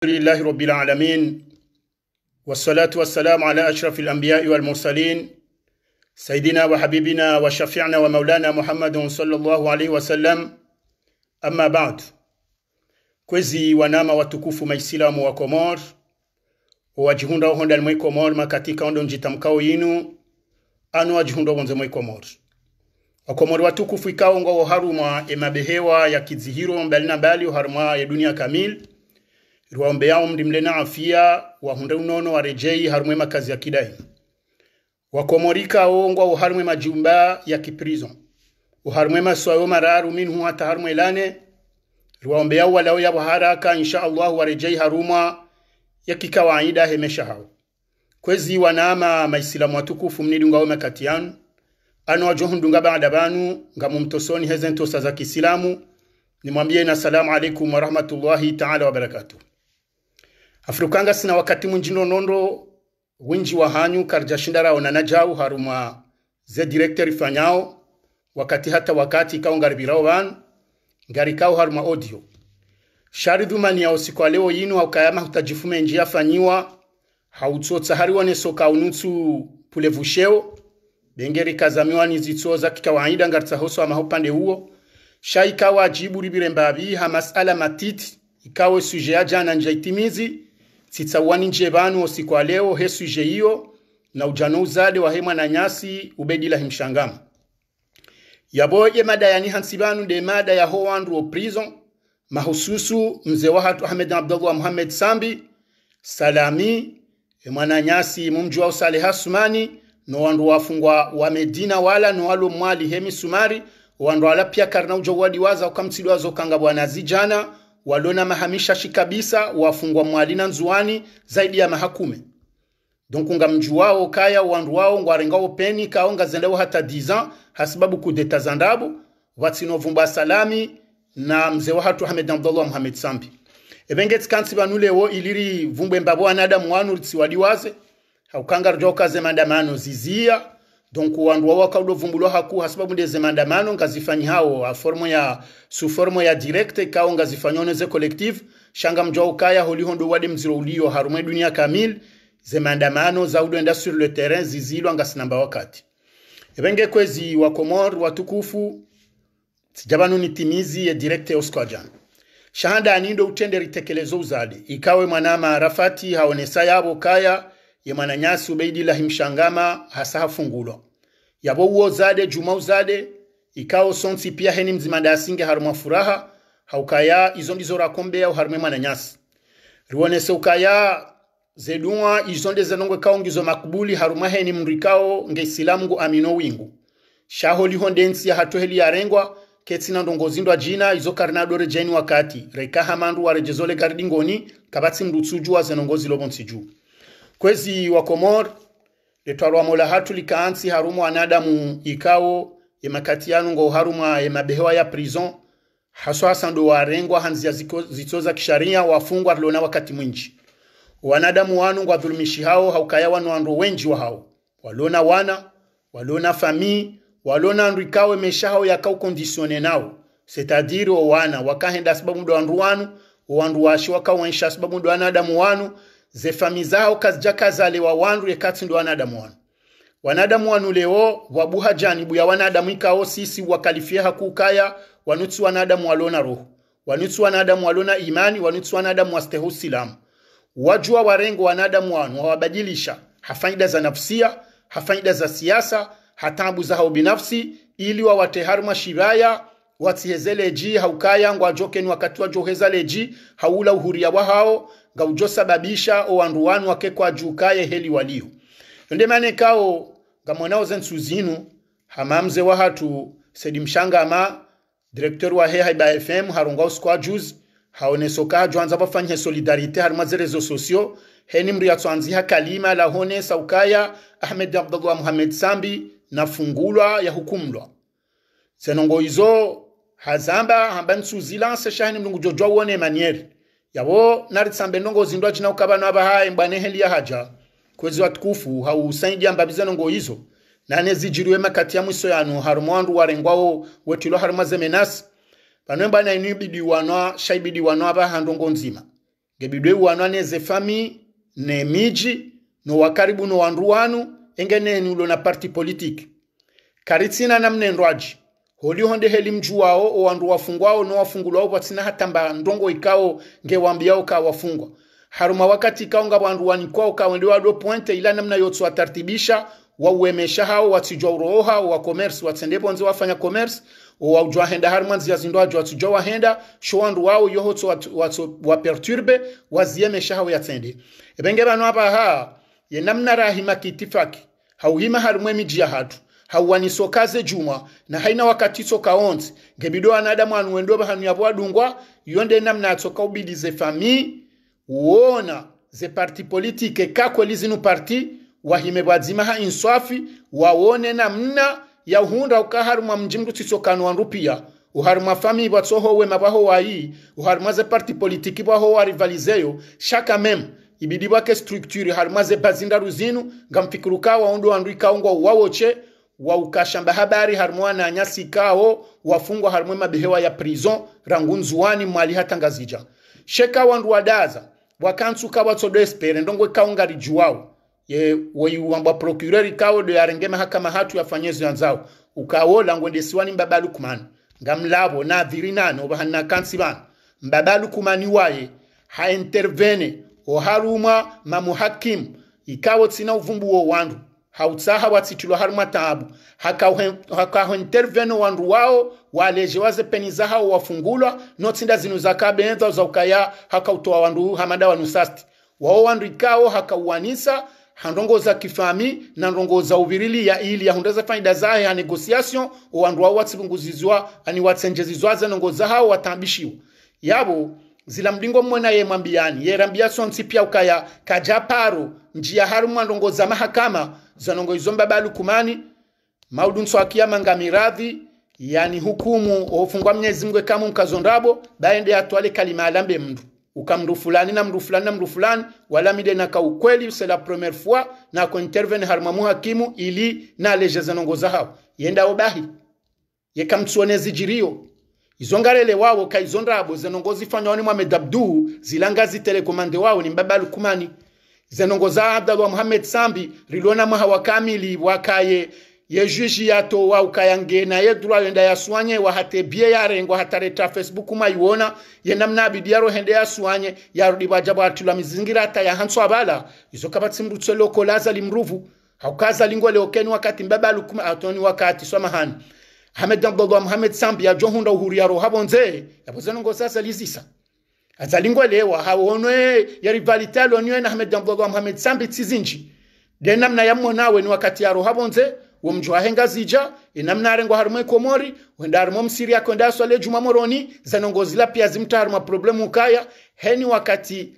Alhamdulillahi rabbil alamin wassalatu wassalamu ala ashrafil anbiya'i wal mursalin Sayyidina wa habibina wa shafi'na wa maulana Muhammadun sallallahu alayhi wa sallam Amma ba'd, kwezi wanama watukufu maisilamu wa Komor owajihunda ohondal mwi Komor makatika ondo njitamkao yinu anu wajihunda obonze mwi Komor wakomori watukufu ikao ngo oharumwa emabehewa ya kizihiro mbalina na mbali oharumwa ya dunia kamili riwaombeyao mlimlena afia wahunde unono warejei harumwe makazi ya kidai wakomorika wongwa uharumwe majumba ya kiprison uharumwe maswayo mararu minhu hata harumwe lane riwaombeyao walao yabo haraka insha allahu warejei harumwa ya kikawaida hemesha hao kwezi wanama maislamu watukufu mnidungawo makati yanu ano wajohundunga baada banu nga mumtosoni hezentosa za kisilamu nimwambie na salamu alaikum warahmatullahi taala wabarakatuh afurukanga sina wakati mwinji nonondo winji wa hanyu karjashindarao na najau haruma ze directeur fanyao wakati hata wakati ikao ngaribirao banu ngarikao haruma audio shari dhumani ya usiku leo yinu au kayama hutajifume njia fanyiwa hautsotsa hariwane soka unutsu pulevusheo bengeri kazamiwa nizitso za kikawaida ngaritsa hoso amaho pande huo shaikawa ajibu ribirembabi ha masala matiti ikawe suje ya jana njaitimizi sitsauani nje banu siku ya leo hesu ije hiyo na ujanu uzade wa hema na nyasi ubedila himshangama yaboye mada ya hansi vanu de mada ya ho o prison mahususu mzee wa hatu Ahmed Abdullah Muhammad Sambi salami mwananyasi nyasi mumjua usale hasumani no wandu wafungwa wa Medina wala no walu mwali hemi Sumari wandu wala pia karna ujo wadiwaza ukamtiliwazo kanga bwana zijana waliona mahamisha shi kabisa wafungwa mwalina nzuani zaidi ya mahakume donc nga ngamjuwao kaya wandu wao ngwarengao peni kao ngazendewo hata 10 ans hasibabu kudeta zandabo vatsinovumba salami na mzee wa hatu Ahmed Abdullah Muhammad Sambi ebengeti kansi banulewo iliri vumbwe mbabo anadamu wanu tsiwadiwaze haukanga rujoka zemandamano zizia donc wandu wawo wakauda uvumbulwa haku hasababu ndeze maandamano ngazifanyi hao a formo ya su formo ya direct kao ngazifanyi oneze collective shanga mjwa ukaya holihondo wade mziro ulio harume dunia kamil ze maandamano zaudoenda sur le terrain zizilwa ngasinamba wakati ebenge kwezi wa komor watukufu sijabanu nitimizi ya e directe oskajan shahanda anindo utende ritekelezo uzali ikawe mwanama rafati haonesa yabo kaya ye mananyasi ubeidillah mshangama hasa hafungulo yabo uwo zade juma uzade ikawo sonsi pia heni mzimanda asinge harumwa furaha haukaya izo ndizo rakombe au harumwe mananyasi riwonese ukaya zeduwa izonde zenongwe kao ngizo makubuli harumwa heni mrikao nge isilamu ngu amino wingu shaho liho ndensi ya hatoheli rengwa ketsi na ndongozindwa jina izo karinadore jeni wakati rekaha mandu warejezole karidingoni kabatsi wa wazenongozi lobonsi juu kwezi wa komor mola hatu likaansi harumu anadamu ikawo yemakatiyanu ngo harumwa yemabehewa ya prison haswasa ndo warengwa hanzia zitso za kisharia wafungwa lona wakati mwinji wanadamu wanu ngwa dhulumishi hao haukaya wanu wandu wenji wa hao walona wana walona famii walona ndu ikawe mesha hao yakau kondisione nao setadiri o wana wakahenda sababu ndo wandu wanu wandu washi wakawenshi sababu ndo wanadamu wanu zefami zao kazija kazalewa wandu yekatsi ndo wanadamu wanu wanadamu wanu leo wabuha janibu ya wanadamu ikao sisi wakalifia hakukaya wanutsi wanadamu walona roho wanutsi wanadamu walona imani wanutsi wanadamu wastehu silamu wajua warengo wanadamu wanu wawabadilisha hafaida za nafsia hafaida za siasa hatambu za hao binafsi ili wawate harma shibaya watsihezeleji haukaya ngwajokeni wakati wajohezaleji haula uhuria wahao o owandu wanu kwa jukaye heli waliyo yonde mane kao ngamwanao zentsu zinu hamamze wa hatu sedi mshangama direktor wa heha iba fm haronga uskwa juzi haonesoka jwanza bafanye solidarite harimo zerezo sosio heni mri yatswanziha kalima lahone saukaya ahmed abdallah muhamed sambi na fungulwa ya hukumlwa senongo izo hazamba hamba nsuzila se shahini mlungu jojwa uone manieri yabo naritsambe ndongozi ndo achina kukavano heli ya haja kwezi watukufu hausaidya mbabizano ngoyizo nane zijiriwe makati ya mwiso yanu harumo wandu warengwawo wetilo ze zemenasi panwe mbwana inu wanoa ibidiwanwa wanoa avaha ndongo nzima gebidwe wanoa neze fami ne miji no wakaribu no wandu wanu ni ulo na parti politiki karitsina namnendwaji holiho ndeheli mju wao owandu wafungwao no wafungulwao patsina hatamba ndongo ikawo nge wambiyao ka wafungwa haruma wakati ikawo nga wandu wanikwao kawende wado pointe ila namna yotsu watartibisha wauemesha hao watsijwa uroho hao wa commerce watsendepo nze wafanya commerce waujwa henda harima nzia zindo ajwa tsijwa wahenda sho wandu wao yoho tso waperturbe waziemesha hao yatsende ebenge bano apa ye namna rahima kitifaki hauhima harimwe miji ya hatu sokaze juma na haina wakati soka onse ngebido anadamu anuendo bahanu yabo adungwa yonde namna atsoka ubidi ze fami uona ze parti politike politique lizi nu parti wahime bwadzima ha inswafi wawone namna ya uhunda ukaharumwa mjimdu anrupia uharu uharuma fami bwatsoho wema bwaho wayi uharuma ze parti politiki wa rivalizeyo shaka mem ibidi bwake structure haruma ze ruzinu zinu ngamfikiruka waundu wandu ikaungwa wawoche wa ukashamba habari harimwe na nyasi kao wafungwa harimwe mabehewa ya prison rangunzuani mwali hatangazija sheka wandu wadaza wakansuka do espere ndongwe kaungari juwao ye wamba procureur kao do yarenge mahakama hatu yafanyezo yanzao ukawo langwendesiwani mbabalu kumana ngamlabo na virinano obahanna kansi bana mbabalu kumani waye ha haintervene oharumwa mamuhakim ikawo tsina uvumbu wo wandu hautsaha watsitilo harimo tahabu interveno wandu wao waleje waze peni zahao wafungulwa notsinda zinu zakabenza zaukaya hakautoa wandu hamada wanusasti wao wandu ikao hakauwanisa za kifami na ndongo za ubirili ya ili ya hundeza faida zahe ya negosiation wandu wao watsivunguzizwa ani watsenjezizwa za zanongoza hao watambishiwa yabo zila mdingo mwena ye mwambiani ye rambia sonsi pia ukaya kajaparo njia haru za mahakama zanongo izomba mbabalu kumani maudun so akiyama ngamiradhi yani hukumu ofungwa mnyezi mgwe kama mkazondabo baende atwale kalima alambe mndu ukamndu fulani na mndu fulani na mndu fulani walamide na ka ukweli c'est la première fois na ko intervene harmamu hakimu ili na leje zanongo zahao yenda obahi yekamtsuonezi zijirio izongarele wawo kaizondabo zanongo zifanywa ni mwamedabdu zilanga zitelekomande wawo ni mbabalu kumani zenongoza abdalwa muhammed sambi riliona wa kamili wakaye yejwiji yato waukayange naye dura yenda yaswanye wahate bie yarengwa hatareta facebook maiwona yenamnabidi yarohende yaswanye yarudi baja atula mizingira hata yahanso abala izo kabatsimrutso loko lazali mruvu haukaza lingwa leokeni wakati mbaba lukuma atoni wakati swamahani hamed abdallah muhammed sambi yajohunda uhuru yaro habonze yabozenongo sasa lizisa azalingwelewa haonwe yarivali alonywe na hamed dambwa Mohamed sambi tsizinji de namna ya yamonawe ni wakati ya roha bonze wo mju ahenga zija inamna e arengo harumwe komori wenda harumwe msiri yako enda aswale juma moroni zanongozi la pia zimta harumwa problemu ukaya heni wakati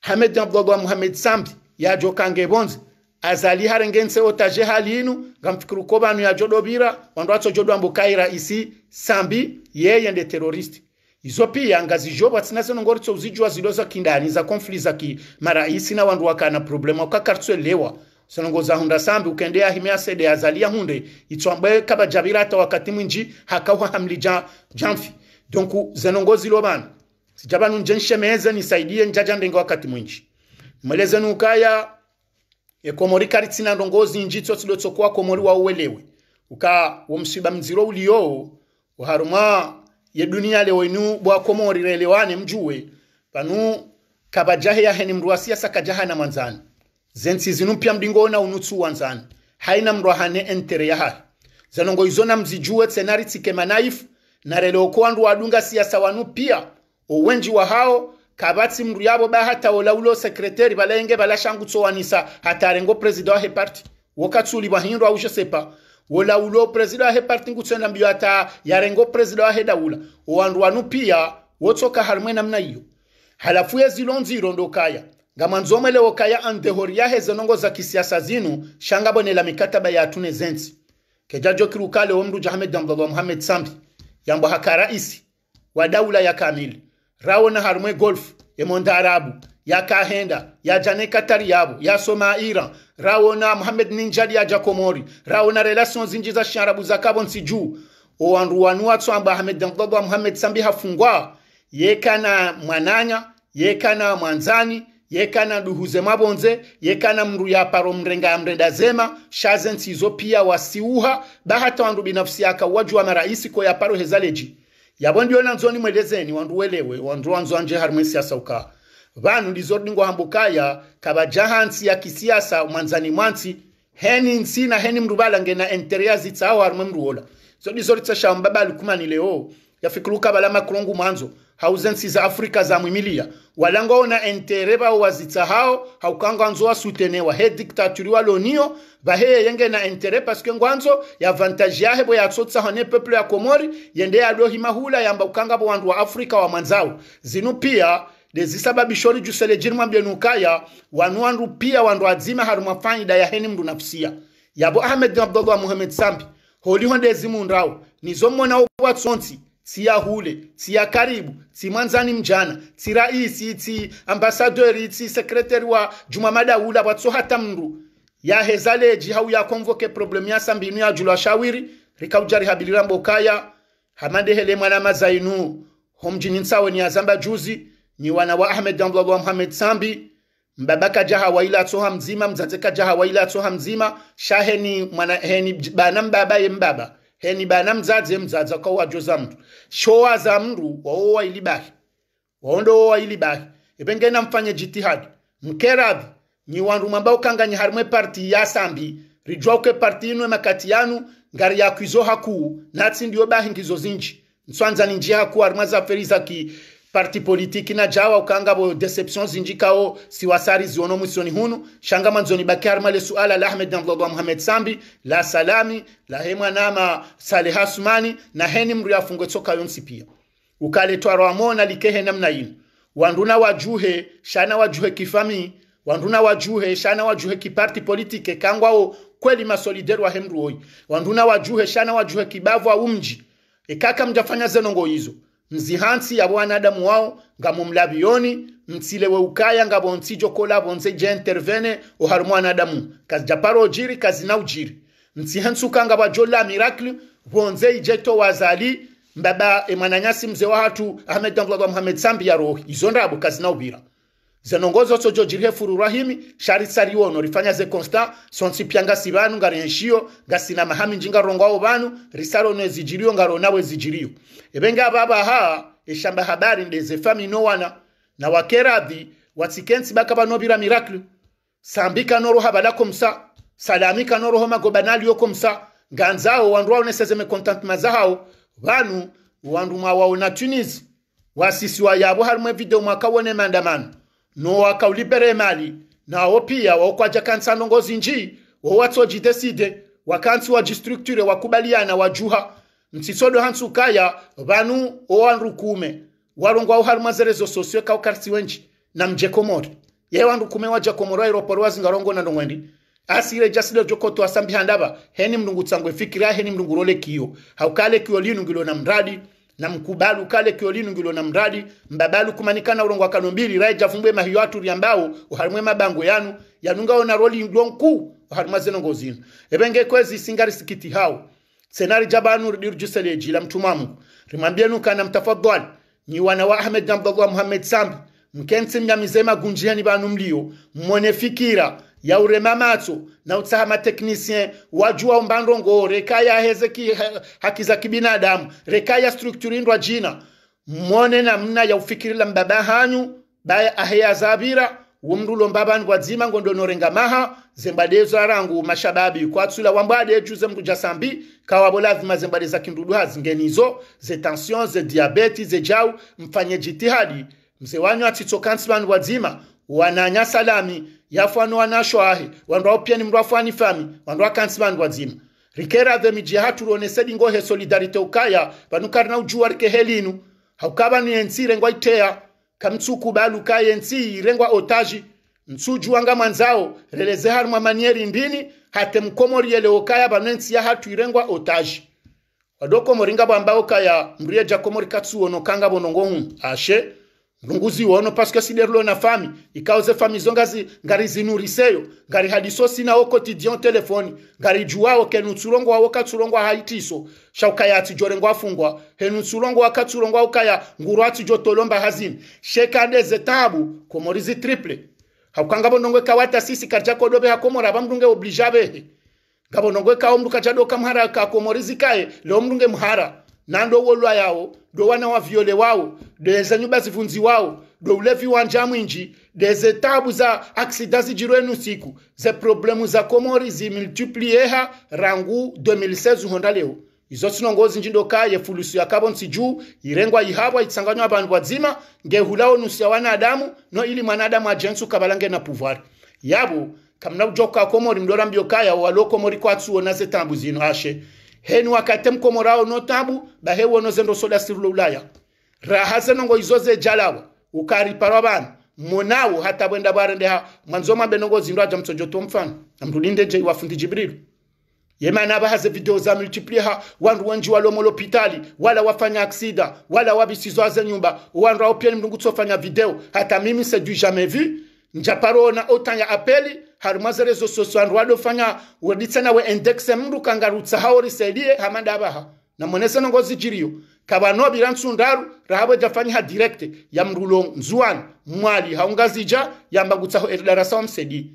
hamed dambwa Mohamed sambi ya kange bonze azali harengense otaje halinu gamfikuru kobanu ya jodobira wandu atso jodwambukaira isi sambi yeye ndi teroristi izo pia ngazi jobwa tsina zinongorotso zijwa zidoza kindani za konfli za ki mara isi na wandu wakana problema ukakartswe lewa sonongoza hunda sambi ukendea himea sede ya azalia hunde itswambwe kaba jabira jabirata wakati mwinji hakawa hamli ja, jamfi donc zenongozi lobana sijabanu njenshemeze nisaidie njaja ndenge wakati mwinji mweleze nukaya e ekomori karitsina ndongozi njitso tsidotsokuwa komori wa uwelewe uka womsiba mziro ulio uharuma ye dunia le wenu bwa komori relewane mjue panu kabajahe ya heni mruwa siasa kajaha na manzani zensi zinu pia mdingo na unutsu wanzani haina mruwa mruahane entere ya hae. zanongo izona mzijue tsenari tike manaif na releokoa nruwa lunga siasa wanu pia Uwenji wa hao kabati mruyabo ba hata bahata ulo sekreteri bala bala enge shangu tso balenge balashangutsowanisa hatarengo prezida wahe parti wokatsuli bahindwa ushe sepa wola ulo prezida heparti parti nkutsoena mbiyo ata yarengo prezida wahe daula owandu wanu pia wotsoka halimwe namna iyo halafu yezilonziro ndokaya ngamwanzi omwe leokaya antehori yahe zenongo za kisiasa zinu la mikataba ya atune zensi kejajo kirukale wo mndu jahamed abdullah muhamed sambi yambwa haka raisi wa daula ya kamili rawo rawona harimwe golf arabu ya kahenda ya janeka tariyabo ya somaira rawona muhamed ninjadi ya jakomori rawona relation zinji za sharabu za kabon siju owanruwanua tswamba ahmed dangdogwa muhamed sambi hafungwa yekana mwananya yekana mwanzani yekana duhuze mabonze yekana ya paro mrenga ya mrenda zema shaze nsizo pia wasiuha bahata wandu binafsi yaka wa maraisi kwa ya paro hezaleji yabo ndio nanzoni mwelezeni wandu welewe wandu wanzo anje harmesi ya ukaa vanhu ndizoti ngohambukaya kabaja hansi ya kisiasa mwanzani mwansi heni nsina heni mruvala ngena enterea zitsawo harumwe mruola zodi ndizo tsashamba baba alikumani leo yafikiruka bala makulongu mwanzo hauzensi za afrika za mwimilia walangoona entere bao wazitsa hao haukanga nzo wasutenewa he diktaturi walonio vaheye yenge na entere paske ngwanzo ya vantaji yahe bo yatsotsa hone peplo ya komori yende yalohimahula yamba ukanga bo wandu wa afrika wa mwanzawo zinu pia lezisaba bishori jusele jirima byenukaya wanuwandu pia wandu azima haruma faida ya heni mndu nafsia yabo ahmed abdullah muhammad sambi holiho ndezimundao nizomona watsonsi tsiyahule tsiyakaribu tsimwanzani mjana tsiraisi tsi ambasadori tsi sekretari wa juma madaula watso hata mndu yahezaleji hau yakonvoke ya julu yajulwa shawiri rikaujarihabirira mbokaya hele mwana mazainu homjini ntsaweni yazamba juzi ni wana wa ahmed dandlala Mohamed sambi mbabaka jaha wa ila tsoha mzima mzateka jaha wa ila tsoha mzima sha heni mwana heni bana mbaba ye mbaba heni bana mzadze mzadza kwa wajo za mtu showa za mru wa owa ili bahi waondo owa ili bahi na mfanye jitihadi mkerabi ni wanru mambao kanga ni harimwe parti ya sambi rijuwa uke parti inwe makati yanu ngari ya kwizo hakuu natsi ndiyo bahi nkizo zinji nswanza ni haku hakuu harimwa za feri za ki parti politiki na jawa ukanga bo deception zinjika o si wasari ziono mwisoni hunu shanga manzoni bakar male suala la Ahmed Abdullah Muhammad Sambi la Salami la hemwa nama Saleh Hasmani na heni mru yafungwe tsoka yonsi pia ukaletwa ramona likehe namna ino wanduna wajuhe shana wajuhe kifami wanduna wajuhe shana wajuhe kiparti politike o kweli masolideru wa hemru oyi wanduna wajuhe shana wajuhe kibavu wa umji ekaka mjafanya zenongo hizo mzihansi ya bwanadamu wao nga mumulabiyoni mtsile ukaya nga bonsi jokola bonse je intervene ohari mwanadamu kazi japaro ujiri kazi na ujiri mtsihansuka nga bajola miracle bonze ijeto wazali mbaba emananyasi mzee wa hatu ahmed tanguladwa muhammed sambi ya rohi izo kazi na ubira zenongozo sojo furu rahimi shari sariono rifanya ze konsta sonsi pyanga sibanu ngarenshio gasina mahami njinga rongwao banu risaro ne zijirio ngaronawe zijirio ebenga baba ha eshamba habari ndeze fami no wana na wakeradhi watsikensi baka banobira miracle sambika noro habala komsa salamika noro homa gobanali yoko msa nganzao wandu wao neseze me content mazao banu wandu mwa wao na Tunis wasisi wa yabo harimo video mwaka wone maandamano nowakaulibere mali nawo pia waukwaja kansa nongozi nji wowatsojidesidhe wakansi wajistrukture wakubaliana wajuha mtsisodo hansu kaya vanu owanrukume warongwa uhari mwazerezo sosio wenji na mjekomori ye wanrukume wajakomori wairopori wazingarongo na ndongwendi asire jasile jokoto asambi handaba heni mlungu tsangwe fikira heni mlungu role kiyo haukale kiyo linungilo na mradi na mkubalu kale kyolinu ngilo na mradi mbabalu kumanikana ulongo akanombili rai jafumbwe mahiyo aturi riambao uharimwe mabango yanu yanunga ona roli ngonku uharimwa zeno ngozino ebenge kwezi singari sikiti hao senari jabanu dirjusele la mtumamu rimwambienu kana mtafadhali ni wana wa Ahmed Abdullah Muhammad Sambi mkensi mnyamizema gunjiani banu mlio mwone fikira ya yaurema matso nautsaha mateknisien wajua umbando ngoo reka heze ki, haki za kibinadamu reka yastrukturindwa jina mwone namna yaufikirila mbaba hanyu baye aheya zabira wumndulo mbabandu wadzima ngondonorenga maha zembadezo arangu mashababi kwatsula wambwade ejuze mnduja sambi kawabola vima zembade za kindudu hazingenizo ze tension ze diabeti ze jau mfanye jitihadi mzee wanyu atitsokansi vandu wadzima wananya salami yafano wanasho ahe wandu waopyeni mndu afwani fami wandu wakansi vandu wazima rikera vemiji haturonesedi ngohe solidarite ukaya vanukari na ujua rike helinu haukaba ni niensi rengwa itea kamtsuku ka yensi rengwa otaji mtsuju wanga mwanzao releze hari mwamanieri mbini hate ukaya vanu vanensi ya hatu irengwa otaji wadoko moringa bwamba okaya mriye jakomori katsu katsuonokanga vonongohu ashe ndunguzi wono paske siderilo na fami ikaoze fami zonga zi, ngari zinuriseyo ngari hadiso sinawo kotidion telefoni ngari juwawo kenu tsulongo wawo katsulongo haitiso shaukaya atijore ngwa fungwa henu tsulongo wakatsulongo aukaya nguru atijo tolomba hazini shekandeze tabu komorizi triple hakukangabo nongwe kawata sisi karja karjakodobe hakomora bamdunge oblijabehe ngabo nongwe kawo mndu kachadoka mhara kakomorizi kaye leo mdunge mhara nando wolwa yawo do wana wa waviole wawo deza nyumba zifunzi wawo do ulevi wa njaa mwinji deze tabu za aksida zijirwenu siku ze problemu za komori zimultiplieha rangu 2016 honda leo izo sinongozi njindoka yefulusu yakabo nsiju irengwa ihabwa itsanganywa abantu wadzima ngehulawo nusu ya wanadamu no ili mwanadamu ajensu kabalange na pouvoir yabo kamna ujoka komori mdora mbyoka yawo walokomori kwatsuwo naze tambu zino ashe heni wakate mkomorao no tabu bahe wono zendo soda sirulo ulaya raha zenongo izoze jalawa ukari bana monawo hata bwenda barende ha mwanzo mabe nongo zindwa ja mtsojo to mfano amrulinde je wafundi jibril yemana haze video za multiplier ha wandu wanji walomo lopitali wala wafanya aksida wala wabisizo aze nyumba wandu aopyeni mdungu tsofanya video hata mimi c'est du jamais vu njaparona otan apeli harimo za rezo sosio andu wadofanya weditsa nawe endekse mndu kangarutsa hao risaidie hamandabaha namonese nongo zijiriyo kabano ndaru rahabo jafanya ha direkte ya mrulo nzuan mwali haungazija gutaho erdarasa wa msedi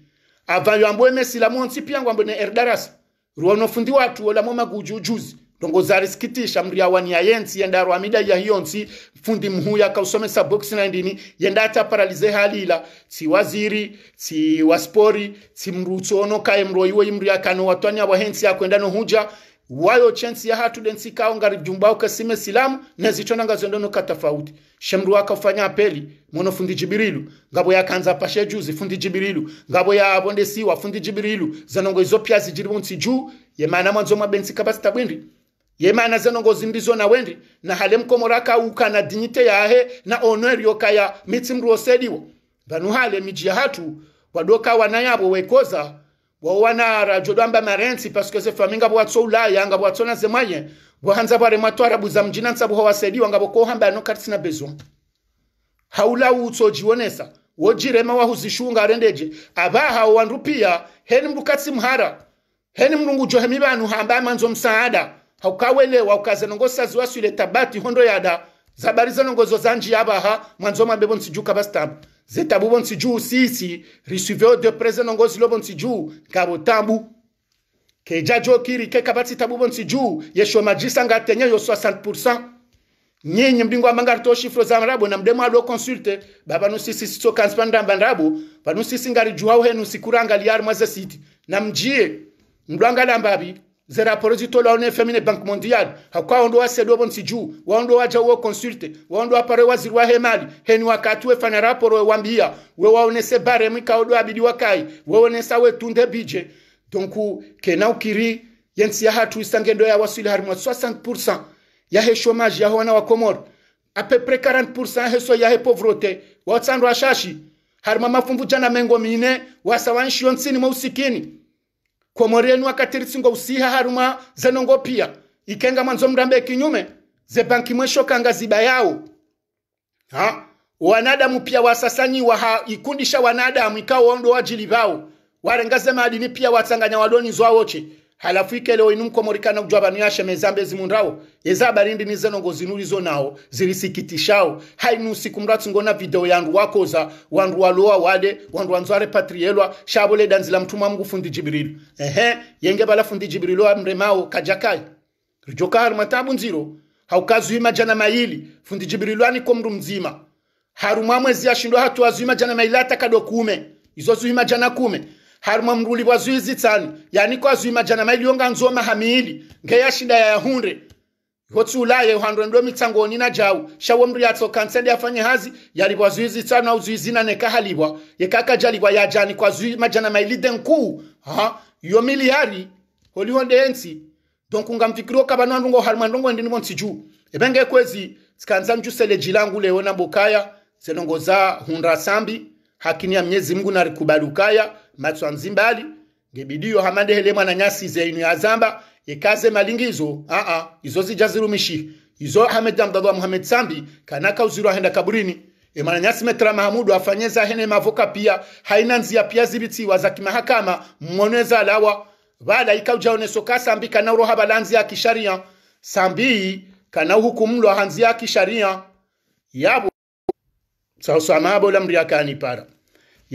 avayo ambuwe ambwe mesilamu onsi pia ambuwe ne erdarasa ruwa ruonofundi watu olamo maguju ujuzi ndongozari sikitisha mri awani ya yensi yenda rwamida ya hiyonsi fundi mhuya kausomesa box na ndini yenda ata paralize halila si waziri si waspori si mruto mrutsono kae mroiwe imri akano ya wahensi ya kuenda no huja wayo chensi ya hatu densi kao ngari jumba sime silamu na zichona ngazondono katafauti shemru ufanya apeli mwono fundi jibirilu ngabo ya kanza pashe juzi fundi jibirilu ngabo ya abonde siwa fundi jibirilu zanongo izopia zijiribu nsi juu yemana mwanzo mwa bensi kabasta bwindi yemana zeno ngo zimbizo na wendi na hale halem komoraka ukana dignite yahe na honor mitimruo sediwo vanu hale miji hatu wadoka wanayabo wekoza wawana jodwamba marenti paske ze faminga tso ulaya anga nga bwatso na zemaye bwahanza bware matu arabu za mjina nsabu hawasediwa anga boko hamba anoka katsina bezo haula utso jionesa wojire wojirema wahuzishunga arendeje abaha wanrupia heni mbukati mhara heni mrungu johemiba banu hamba manzo msaada haukawelewa wasu ile tabati hondo yada zabari zanongozo zanji abaha mwanzo mabebo nsijuka bastambu zetabu bon siju sisi risuveo de preze nongozi lo bon siju kabo tambu keja jo kiri ke kabati tabu bon siju yesho majisa ngatenya yo 60% nyenye mbingwa manga to shifro za mrabo na mdemo alo konsulte baba no sisi so kanspanda mbandrabo banu sisi ngari juao henu sikuranga liar mwaze siti na mjie mdwanga lambabi zera porozi zitola one femine bank mondial hakwa ondo wa sedo bon siju wa ondo wa jawo consulte wa ondo apare wa hemali heni wakati we fana raporo wambia we wa one se bare mika odo abidi wakai we one sa we tunde bije donc kena ukiri yensi ya hatu isangendo ya wasili harimo 60% ya he chômage ya wana wa komor à peu près 40% he so ya he pauvreté wa tsandwa shashi harimwa mafumbu jana mengo mine wasawa nshi yonsini mausikini komorenu akatirisi ngo usiha haruma zenongo pia ikenga mwanzo mrambe kinyume ze banki mwesho kanga ziba yao ha wanadamu pia wasasanyi waha ikundisha wanadamu ikao ondo wajili bao warengaze madini pia watanganya wadoni zwawoche halafu ike ikelewo inu mkomorikana kujwa vanu mezambe zimundao yeza barindi nizenongo zinurizo nawo zilisikitishao hainu usiku mratsi ngona video yandu wakoza wandu waloa wade wandu wanzwa patrielwa shabole danzila mtuma mgu fundi jibirilu ehe yenge bala fundi jibirilu wa mremao kajakai rijokahari matabu nziro haukazu hima jana maili fundi jibirilu niko mru mzima harumwa ya shindo hatu wazu hima jana maili kado kume izo hima jana kume harimo mruli wazuyi zitsani kwa zui majana maili yonga nzoma hamili ngeyashinda ya yahunre yahunde ulaye uhandwe mdo mitango onina jau shawo mri yatso kansende afanye hazi yalibwa zuizi tsana uzuizi na nekahalibwa yekaka jalibwa yajani kwa zui majana maili denku ha yo miliari donku nga mfikiru ngamfikiro nwa nungo harma nungo ndini mwanti juu ebenge kwezi skanza njusele jilangu leona na bokaya zelongoza hundra sambi hakini ya mnyezi mgu na rikubalukaya matswa mzimbali ngebidiyo hamandehle mwana nyasi ya yazamba yekaze malingizo a ah, a ah, izo zijazirumishi izo Ahmed Abdallah muhamed Sambi kanaka uziro ahenda kaburini e mwana nyasi metra Mahamudu afanyeza hene mavoka pia haina nzia pia zibitiwa za kimahakama mmoneza lawa bala ikaujaone soka Sambi kana uroha balanzi ya kisharia Sambi kana hukumu hanzi ya kisharia yabo sawa samabo lamri yakani para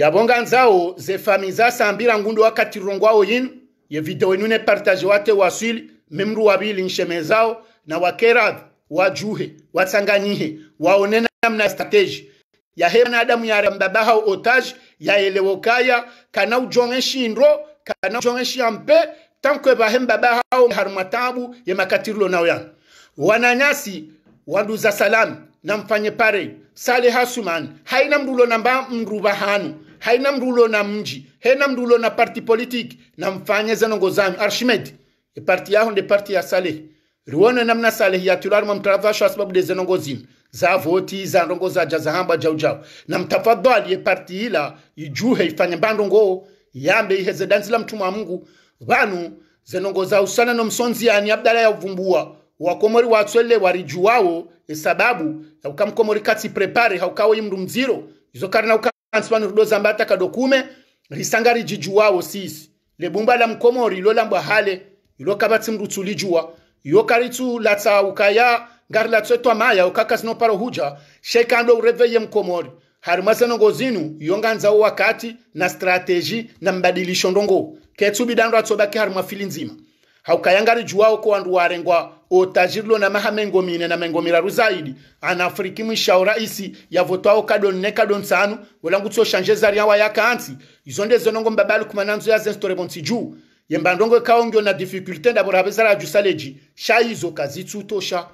yabonga nzao ze zefami sambira ngundu wakati rongwao yinu ye video inune nepartaje wate waswili memru wabili nsheme zao na wakera wajuhe watsanganyihe waonena namna strategy ya strateji yahe mwanadamu yara mbabaha otage ya elewokaya kana ujonge shindro kana ujonge shampe tankwe bahe mbabaha harumwa tabu ye makatirilo nao yanu wananyasi wandu za salam na mfanye pare sale hasuman haina mdulo namba mruba hanu haina mrulo na mji hena mrulo na parti politique na mfanye zanongo zanyu archimed e parti yaho nde parti ya saleh riwone namna saleh ya yatularimo mtavasho sababu de zanongo zinu za voti za ndongo za jazahamba jau na mtafadhali ye parti ila ijuhe ifanye bandongo yambe iheze danzi la mtumwa wa mungu vanu zenongo za usana no msonzi ani abdala ya uvumbua wakomori watwele warijuwao esababu ya ukamkomori kati prepare haukawe mdu mziro izo karina uka nsipanodoza mbata kadokume risanga rijijuwawo sisi lebumba la mkomori lolambwa hale ilo kabatsi mrutsu lijuwa iyo latsa ukaya ngari latswe twamaya ukakasino paro huja shekando ureveye mkomori harimwase nongo zinu iyo wakati na strateji na mbadilisho ndongo ketsubi dandro atsobaki harimwa nzima haukayangari juwao ko wandu warengwa otajirlo na mahamengomine na mengomilaru zaidi anafriki mwishao raisi yavotwao kadonne kadonsanu wolangutso shanje zari yaka yakansi izo ndezonongo mbabali kumananzo yazensitorebonsi juu yembandongo ekaongyo na difikulte ndavorabezara jusaleji shaizo kazitsutosha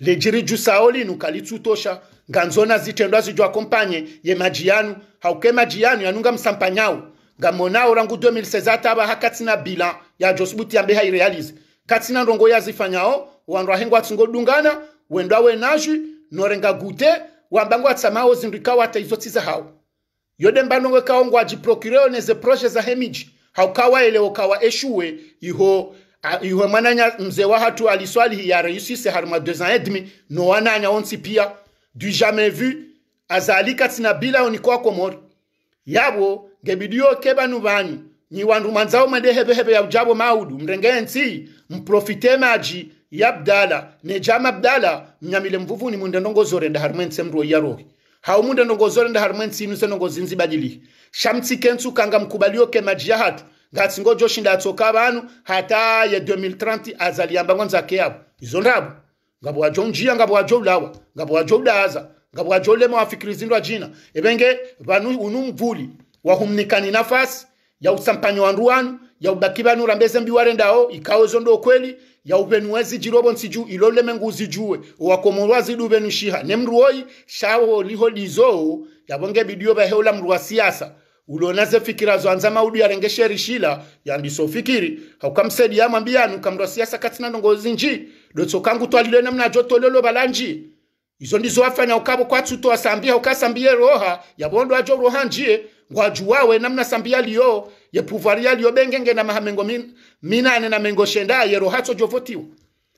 lejiri jusao linu kalitsutosha nganzona zitendwa zijo akompanye ye majiyanu hauke majiyanu yanunga msampanyao ngamonao rangu 2016 aba hakatsina bilan ya josibuti ambe hairealize katsina ndongo yazifanyao wandu ahengo atsingodungana wendo awe nazvi norenga gute wambango atsamao zindu ikawo ataizotsiza hawo yodemba ndongo ikaongo ajiprocurewo neze proje za hemiji haukawa ele okawa eshuwe iho iho mwananya mzee wa hatu aliswali ya reusise harima 2 ans et demi no wananya onsi pia du jamais vu azalika tsina bila onikoa komori yabo ngebidiyo ke banu banyu yiwandumanzawo mwende hepehepe ya ujabo maudu mrengensi mprofitemaji yabdala nejama bdala mnyamile mvuvuni munde ndongozorenda harimwense mndu oyarohi haumunde ndongozorenda harimwensi inu senongozinzi badili shamtsi kentsu kanga mkubaliyo maji ya hatu ngatsingo joshinda atsoka banu hata ya 2030 azaliamba ngwanzake yabo izo ndabo ngabo wajo njia ngabo wajo ulawa ngabo wajo udaza ngabo wajo ulema wafikiri zindu ajina ebenge vanu unu mvuli wahumnikani nafasi ya yausampanyi wandu wanu yaudaki vanu lambeze mbi warendawo ndao izo ndo kweli ya yauvenu jirobo nsiju ilole mengu uzijuwe uwakomolwa zidu venu shiha ne mruoi shawo liho lizo bonge bidio ba heula mruwa siyasa ulonaze fikira zwanza maudu ya rengeshe rishila ya ndiso fikiri haukamsedi yamwambiyanu kamru wa siyasa katina ndongozi nji dotso kangu na mnajoto jotolelo balanji izo ndizo afanya ukabo kwatsutoasambia ukasambie roha ya bondo ajo roha njie wajuawe namna ye sambiyaliyo yepuvariyaliyo bengenge na mahamengo min, minane na mengo shenda yero hatso jovotiwa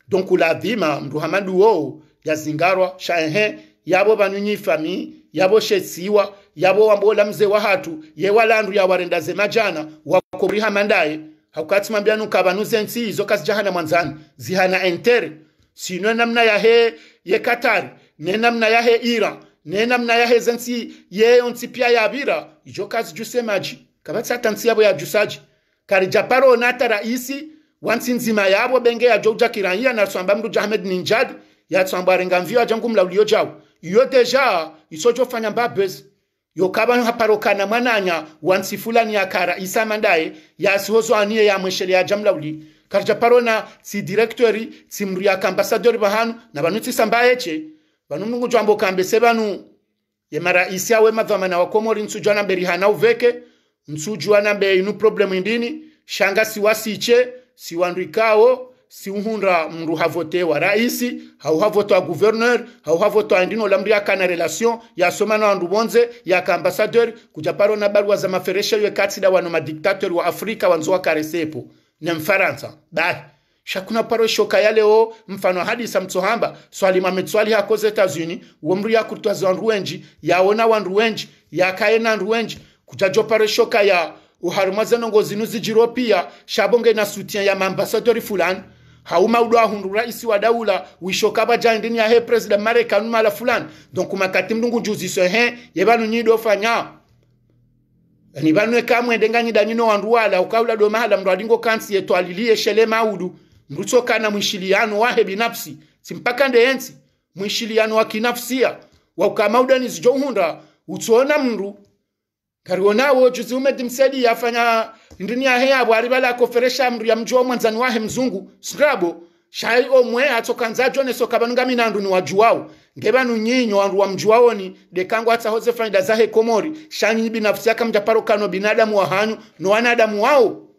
donc lazima mndu hamadu wo yazingarwa shaehe yabo banyunyi fami yabo shetsiwa yabo wambola mze wa hatu ye walandu warenda ze majana wakoriha mandaye hakukatsima byanu kabanu zensi izo kasi jahana mwanzani zihana entere sino namna ya he ye katari ne namna ya he iran nena mna ya yaheza nsi yeyo nsi pia ya vira ijo kazi juse maji kabati kabatsa nsi yabo ya jusaji kari japaro nata raisi wansi nzima yabo benge ya joja kirahia na swamba mdu Ahmed Ninjad ya swamba renga jangu mla ulio jau iyo deja iso jo fanya mba bezi mbabezi yokabanu haparokana mwananya wansi fulani ya kara isa mandaye ya anie yasihozo aniye yamweshele yajamlauli kari japaro na si direktori si mru yakambassadori bahanu na banuti banutsi sambayeche vanu mnungu jwambo kambese vanu ye isi awe mavamana wa komori nsujwana mberi rihana uveke nsujwana mbe inu problemu indini shanga siwasiche siwandu ikao siuhunda mndu havote wa raisi hauhavote wa gouverneur hauhavote wa ndino lamri akana relation yasomana wandu bonze yaka ambassadeur kuja paro na barua za maferesha yo katsi da wano madiktator wa afrika wanzo wakaresepo na mfaransa bari shakuna paro shoka ya leo mfano hadi samtsohamba swali mametswali hako zetazini womri yakutwaza nruwenji yawona wa nruwenji yakaye na kutajo paro shoka ya uharumaza nongo zinu zijiro pia shabonge na sutien ya mambasadori fulani hauma udwa hundu raisi wa daula wishoka ba jandini ya he president mareka marekani la fulani donc makati mdungu juzi so he yebanu nyido fanya ni banwe kamwe nyida nyino wanduwala ukaula domahala mndu adingo kansi yetu alilie shele maudu ndutsokana mwishiliano wahe binapsi simpaka ndeyensi mwishiliano wa kinafsia waukamaudanizi johunda utsona mndu kariwonawo juzi umedi msedi yafanya ndini yahe yabo ari balakoferesha mndu ya mji wa mwanzani wahe mzungu srabo shai omwe atsokanzajo nesokavanunga minandu ni wajuwawo ngevanu nyinyo wandu wa mji wawoni dekangu atsa hosefanida zahe komori shanyi binafsi yaka mjaparo kano binadamu wa hanyu no wanadamu wawo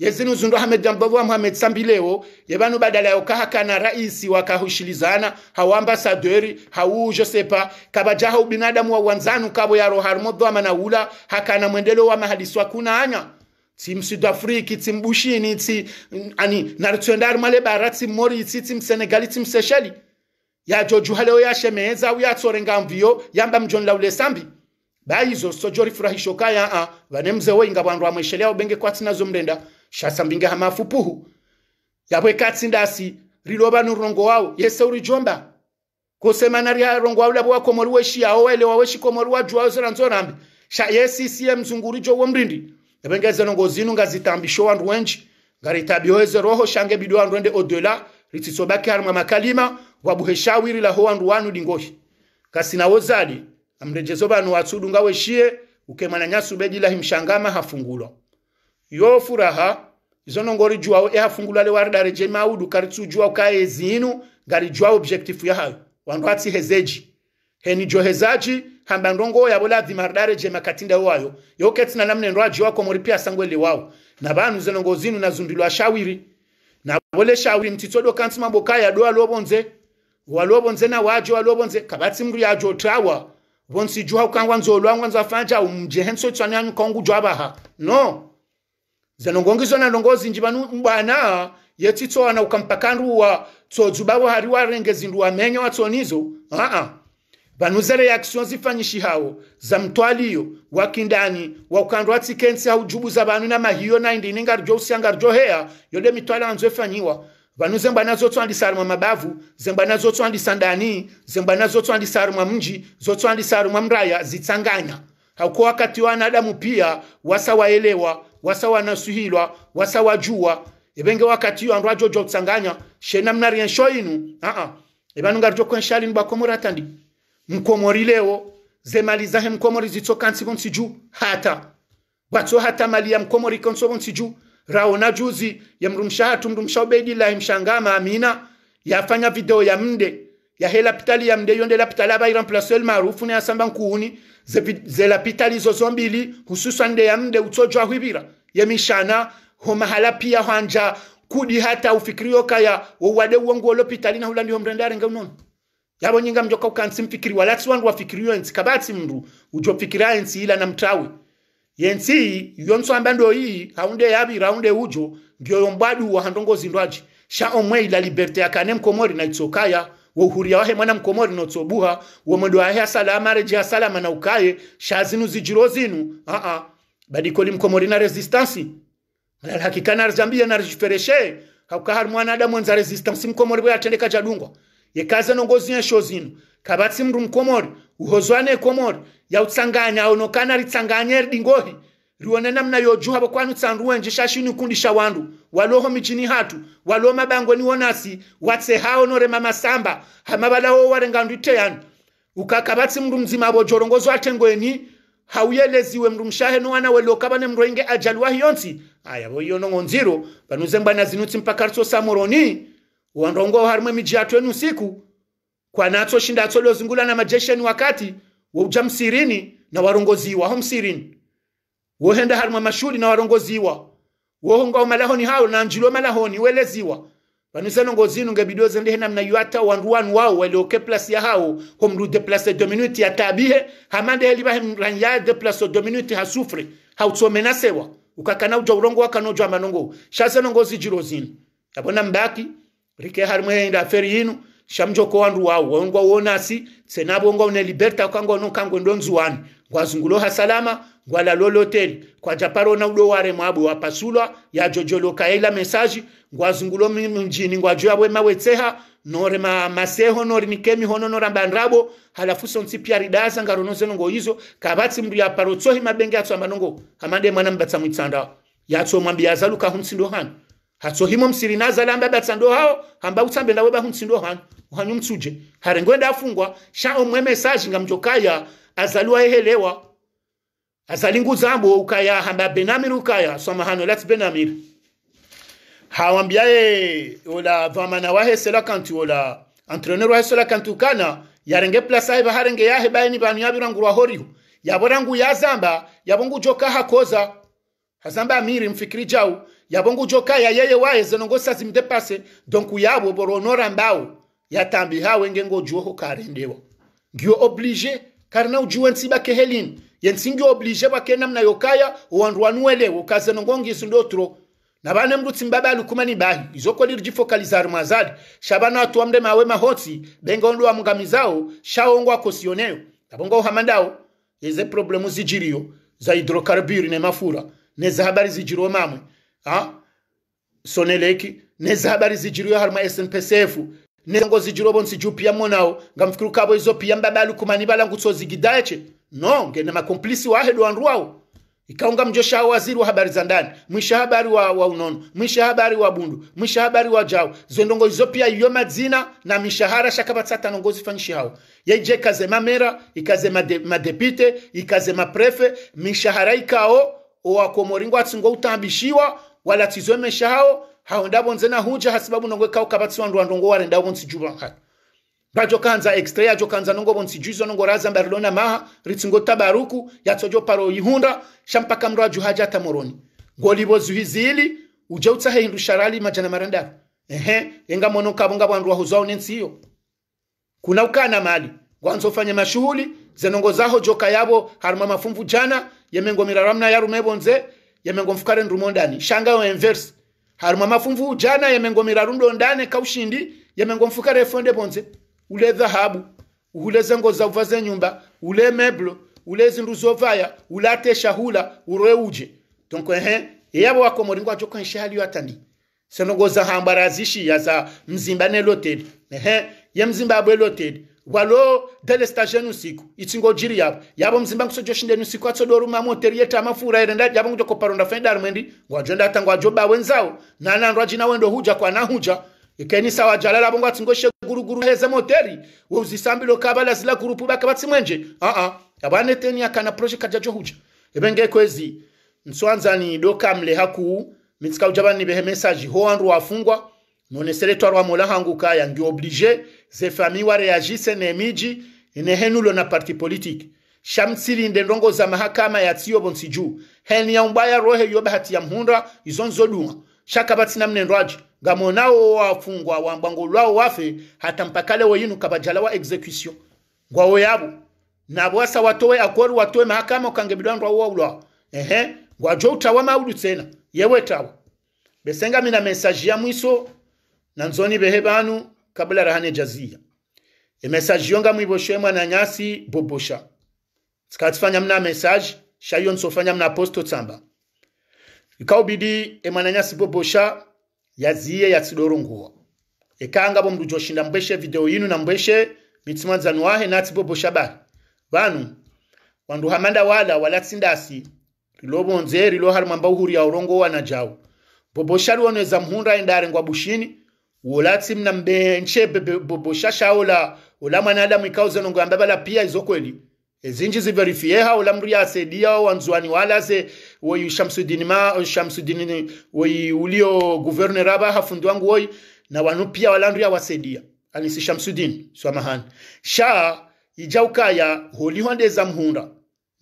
yezinu zundu hamejambo wa muhamed sambileo yebanu badala na raisi wakahushilizana hawambasaderi hawu josepa kabajaha ubinadamu wa wanzanu kabo yaro harimo dhwama na ula hakana mwendelo wa mahadisi wakunanya tim sudafriki tim bushini ti ani naritwendari male bara tim moritsi tim senegali tim sesheli ya shemeza au tsorenga mvio yamba la ule sambi baizo sojori furahisho kaya a vanemze mwesheli vandu benge kwa tina mrenda shasambinga hamafupuhu yabwe katsindasi riloba nurongo wawo yese urijomba kusemana ria rongo wawo labo wakomori weshi yawo wele wawe shikomori wajua wosera nzorambi sha yesi siye mzunguri jo womrindi ebengeze nongo zinu ngazitambisho wandu wenji ngaritabioeze roho shange bidu wandu ende odela rititsobaki harumwa makalima wabuheshawiri laho wandu wanu dingohi kasina wozali amrejezo banu watsudu ngaweshiye ukemwana nyasubeji himshangama hafungulo yo furaha izono ngori juwawo ehafungula le waridare je maudu karitsu juwawo kaye zinu ngari juwawo objective yahayo wandwatsi hezeji heni jo hezaji hamba ndongo yabo lavi maridare je makatinda wayo yoketsina namne ndwa juwawo komori pia le wawo na banu zono ngozinu nazundilwa shawiri na bole shawiri mtitsodo kansi mambo kaya do alobonze walobonze na wajo walobonze kabatsi mri ya tawa bonsi juwawo kangwa nzolwa ngwanza fanja umjehenso tsanyanyu kongu jwabaha no zanongonga izo nanongozi njibanu mbwana yetsitso ana ukampakanduwa tsodzubabo hari warenge zindu wamenya watsonizo aa vanuza reaction zifanyishi hawo za mtwaliyo wakindani waukandwa tsikensi au jubu za banu na mahiyo na indi inenga rjo usianga rjo heya yode mitwala anzo efanyiwa zemba zengwana zotswandisari mwa mabavu zengwana zotswandisa ndani zengwana zotswandisari mwa mji zotswandisari mwa mraya zitsanganya hauko wakati wa adamu pia wasawaelewa wasa wanasuhilwa wasa wajua ebenge wakati yo andu ajojo tsanganya shena mnari ensho inu a a ebanu jo ngarjo kwenshali komora tandi mkomori leo zemali zahe mkomori zitsokansi bonsiju hata batso hata mali ya mkomori konso bonsiju raona juzi ya mrumsha mrumshahatu mrumsha la mshangama amina yafanya video ya mnde ya hela pitali ya mnde yonde la pitali remplacer iramplase maarufu ne asamba nkuuni zelapita lizozo mbili hususande ya mde utojwa hwibira yemishana homahala pia hwanja kudi hata ufikirio kaya wowade uongo olopita lina hulandi homrendare ngeunono yabo nyinga mjoka ukansi mfikiri walatsi wandu wafikirio ensi kabatsi mndu ujo fikira ensi ila na mtawe yensi yonso ambando hii haunde yabi raunde ujo ndio yombadu wa handongo zindwaji sha omwe ila liberte ya kanem komori na itsokaya wa uhuria wahe mwana mkomori notsobuha womwendo wahe asala reji je asalama na ukaye shazinu zijiro zinu aa badiko limkomori na resistance malala hakika na na narzambia narjifereshe mwana adamu anza resistance mkomori bwe atendeka jadungwa yekaza nongozi yesho zinu kabatsi mru mkomori uhozwane komori utsanganya aonokana ritsanganya ridingohi rione namna yojuha vakwanu tsandu wenje shashini ukundi sha wandu waloho mijini hatu waloho ni wonasi watse hao nore mama samba masamba hamavalawo warenga ndu iteyani ukakabatsi mndu mzima atengo eni hauyeleziwe mndu mshahe no wana welo kabane mndu inge ajalwa hiyonsi aya bo voiyo banuze mbana zinutsi mpaka ritso samoroni wandongo harimwe miji yatu enu usiku kwanatso shindatso liozingulana majesheni wakati wa msirini na warongozi warongoziwaho msirini wohenda wohe ndaharumwa amashuri nawarongoziwa woho ngaho malahoni hao na nanjilo malahoni weleziwa vanisano ngozinu ngebidioze ndihe namna yuata wandu wanu wao oke plasi ya hao kwa mdu de plasi ya dominuti ya tabihe hamande elibahe mranya deplace de minute hasufre menasewa ukakana uja urongo waka nojo wakanojwa manongo shaseno ngozi jirozini yabona mbaki rike mwe inda feri inu yinu shamjoko wandu wao wongwa wonasi tsenabongo une liberta kangwa ndonzu wani kwa zungulo hasalama ngwala loloteli kwajaparona udoware mwabwe wapasulwa ya ila mesaji ngwazungulo mjini ngwajuya bwema wetseha nore ma, maseho nori nikemi hono noramba nrabo halafu sonsi pia ridaza ngaronozonongo izo kavatsi mndu yaparotsohi mabenge atso amanongo hamade mwana mbatsa mwitsanda yatso mwambi yazaluka hunsindo hanu hatsohimo msirinaza lamba batsando hao hamba utsambe ndawe bahunsindo hanu uhanyu mtsuje harengwenda afungwa sha omwe mesaji ngamjokaya azaliwa ehelewa azali ngu zambo ukaya hamba benamir ukaya somahano let's benamir hawambiaye ola vamana wahe sela kanti ola antreneur wahe sela kanti ukana yarenge plasa heba harenge ya yahe eni banu yabirangu wahoriho yaborangu zamba, yabongu joka hakoza hazamba amiri mfikiri jau yabongu joka ya yeye wahe zenongo sazimdepase donku yabo onora mbao yatambi hawe ngengo juoho karendewa Gyo oblige karna ujuwe nsiba kehelini yensingi oblige bwakena mnayokaya wandu wanuwele ukaze nongongi sundotro na bane mrutsi mbaba alukumani bayi izokoli rijifokalizari mwazali shabana watu amde mawe mahotsi benga ondu wa mgamizao shaongwa kosioneyo tabongo uhamandao yeze problemu zijirio za hidrokarburi ne mafura ne za habari zijiriyo mamwe ha? soneleki ne za habari zijirio haruma snpcf nezango zijiriyo bonsi jupia monao ngamfikiri ukabo izo pia mbaba alukumani balangutsozigidaeche no ngene makomplisi wa wahedu wanruao ikaunga mjosha wa waziri wa habari za ndani mwisha habari wa, wa unono mwisha habari wa bundu mwisha habari wa jao zwendongo hizo pia iyo madzina na mishahara shakabatsata nongozi fanyishi hao yeje kaze mamera ikaze made, madepite ikaze maprefe mishahara ikao wa komoringo atsingo utambishiwa wala tizwe mesha hao hao ndabonze na huja hasibabu nongo ikao kabatsiwa ndwandongo warendabonsi juba hata bajokanza extrait yajokanza nongo bonsi juzo nongo raza mbarlona maha ritsingo tabaruku yatsojo paro yihunda shampaka mro ajuhaja tamoroni ngolibo zuhizili uja utsahe hindu sharali majana maranda ehe enga mono kabonga bwandu wahuzao nensiyo kuna ukana mali gwanzo fanya mashuhuli zenongo zaho joka yabo harma mafumvu jana yemengo miraramna yarumebonze yemengo mfukare ndrumondani shanga yo inverse harma mafumvu jana yemengo mirarundo ndane kaushindi yemengo mfukare fonde bonze ule dhahabu ule zengo za uvaze nyumba ule meblo ule zindu zovaya ulate shahula uroe uje donc eh yabo wako moringo acho kan shali watandi senogo za hambarazishi ya za mzimba ne loted eh ya mzimba abwe loted walo dele stage usiku itsingo jiri yabo yabo mzimba nkusojo shinde nusiku atsodoro mamoteri teriye mafura ere nda yabo ngoko parunda fenda armendi jonda tangwa joba wenzao nana jina wendo huja kwa na huja ikenisa wajalala bongo ati guru guru heze moteri we uzisambilo kabala zila gurupu bakabatsi mwenje aa uh -uh. abaneteni akana proje kajajo huja ebenge kwezi ni doka mle haku mitska ujabani behe message ho andru wafungwa nonesere twarwa mola hangu kaya ngi oblige ze famille wa ne reagisse nemiji inehenulo na parti politique shamtsilinde ndongo za mahakama ya tiyo bonsiju heni ya umbaya rohe yobahati ya mhunda izo nzoduma shaka batsina mnendo aje ngamo nawo wafungwa wambwango lwawo wafe hata mpakale leo yinu kabajala wa execution ngwawo yabo nabo asa watowe akori watowe mahakama ukangebidwandwa wa ulwa ehe ngwajo utawa maudu tena yewe tawo besenga mina message ya mwiso na nzoni behe banu kabla rahane jazia e emesaji yonga mwiboshwe mwana nyasi bobosha tsikatifanya mna mesaji shayo nsofanya mna posto tsamba ikaubidi emwananyasi bobosha yaziye yatsidorunguwa ekanga bo mrujoshinda mbweshe video yinu na mbweshe mitsimwanzanu wahe natsi bobosha bari vanu wandu hamanda wala walatsindasi rilobonze rilohali mwamba uhuriya urongo wanajawo bobosha liwoneza mhunda endare ngwa bushini wolatsi mna mbenche bobosha shaola ola mwanadamu ikauzenongo yamba bala pia izokweli ezinji ziverifieha ola mriya asedia wanzuani walaze woyi Shamsuddin ma Shamsuddin woyi ulio governor aba hafundi wangu woyi na wanu pia walandria wasedia anisi Shamsuddin swamahani sha ijauka ya holi honde za mhunda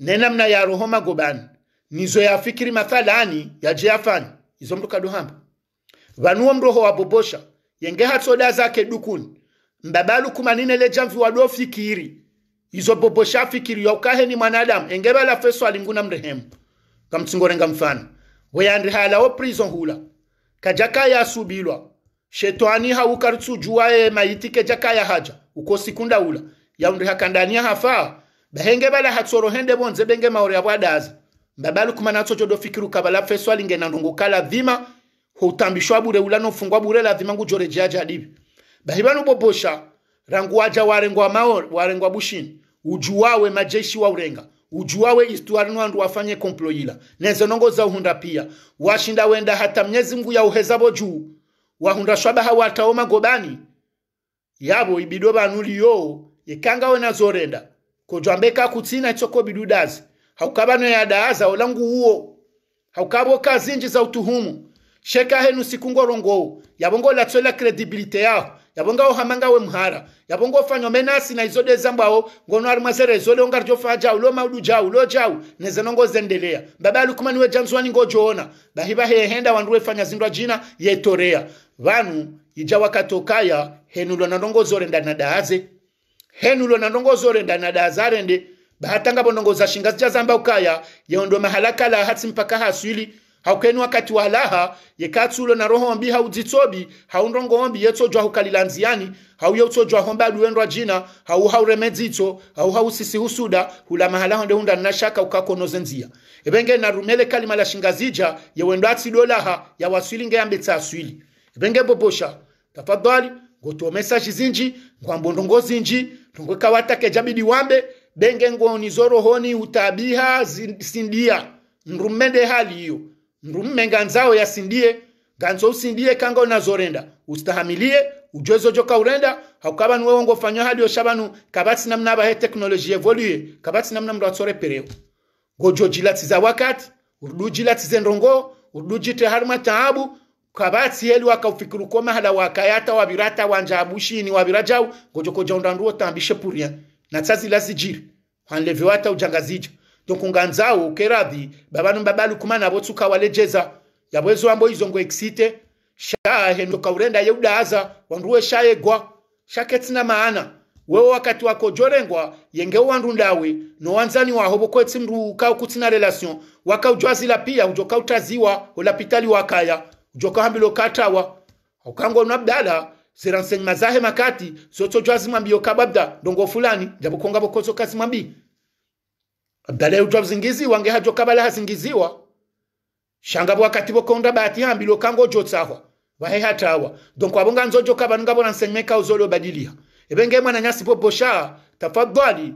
mna ya roho magobani nizo ya fikiri mathalani ya jafani izo mndu kaduhamba vanuo mroho wa bobosha yenge hatsoda zake dukuni mbabalu kumanine lejamvi wado fikiri izo bobosha fikiri yaukaheni mwanadamu engevela feso alinguna mrehemu kam tsingorenga mfano weyandri hala wo prison hula kajaka ya subilwa shetani haukarutsu juwaye maiti kejaka ya haja uko sikunda ula yaundri hakandania hafa bahenge bala hatsoro hende bonze benge maore ya bwadaza mbabalu kumanatso jodo fikiru kabala feso alinge na ndungu kala dhima hutambishwa bure ula no fungwa bure la dhima ngujore jaja dibi bahibanu bobosha rangu waja warengwa mao warengwa bushini ujuwawe majeshi wa urenga ujuawe istuari nwandu wafanye komplo komployila nezo nongo za uhunda pia washinda wenda hata mnyezi mgu ya uhezabo juu wahunda shwaba hawa ataoma gobani yabo ibido banuliyo ikangawe nazorenda kojwambeka kutsina choko bidudazi haukabano ya daaza olangu uo haukabo kazinji za utuhumu sheka henu sikungo rongo yabongo latsola kredibilite yao yabonga ngao hamanga we mhara yavo ngofanywa menasi na izode zambwao ngono ari mwasere zode ongari jofa jau lo maudu jau lo jau nezenongo zendelea baba alukumani wejanzwani ngojoona bahiva hehenda wandu wefanya zindwa jina yetorea vanu ija wakatokaya henu henulo na ndongozorenda na daaze henulo zore ndongozorenda na arende bahatanga za shinga zamba ukaya yeondo mahalakala hatsi mpaka haswili haukeni wakati wa laha walaha ulo na roho ombi haudzitsobi haundongo ombi yetsojwa hukalilanziani hauye jwa homba aduwendwa jina hau hauremedzitso hau hausisi husuda hula mahala honde hunda na shaka ukakonoze nzia ebenge na rumele kali mala shingazija ya wendo ati atsido laha ya yawaswili ngeyambetsa aswili ebenge bobosha tafadhali ngoto mesaji zinji mbondongo zinji tungwekawatake jabidi wambe benge ngoni honi utabiha zindia nrumende hali hiyo ndumme nganzao yasindie ganzo usindie kanga unazorenda ustahamilie ujwezo joka urenda hakukaba nuwe wongo fanyo hali yoshabanu kabati namna he teknoloji evolue kabati namna mratsore pereo gojo jilati za wakati urudu jilati zendongo urudu jite harma taabu kabati heli wakaufikuru koma hala wakayata wabirata wanjabushi ni wabirajau gojo koja undanduo tambishe puria na tsazi lazijiri hanlevewata ujangazija donc on gagne ça au kerabi nganzawo ukeradhi babanu babalu kumana botsuka walejeza yabwezo wambo izo ngo excite shahe ndoka urenda yeudaza wanduwe shayegwa shaketsina maana wewe wakati wako jorengwa yenge wandu ndawe no wanzani waho bokwetsi mndu ka kutsina relation la pia ujoka utaziwa holapitali wakaya ujoka hambilo katawa ukango nabdala ziransenyi mazahe makati zotsojwazi mwambiyo kababda ndongo fulani jabukonga bokozo kazi mwambii addala eutwa buzingiziwa ngehatyo kabala hazingiziwa shangabo wakati bokonda bahati hambilo kango jotsawa wahe hatawa donc wabonga nzojo kabanu ngabona nsemeka uzolo badilia ebenge mwana nyasi pobosha tafadhali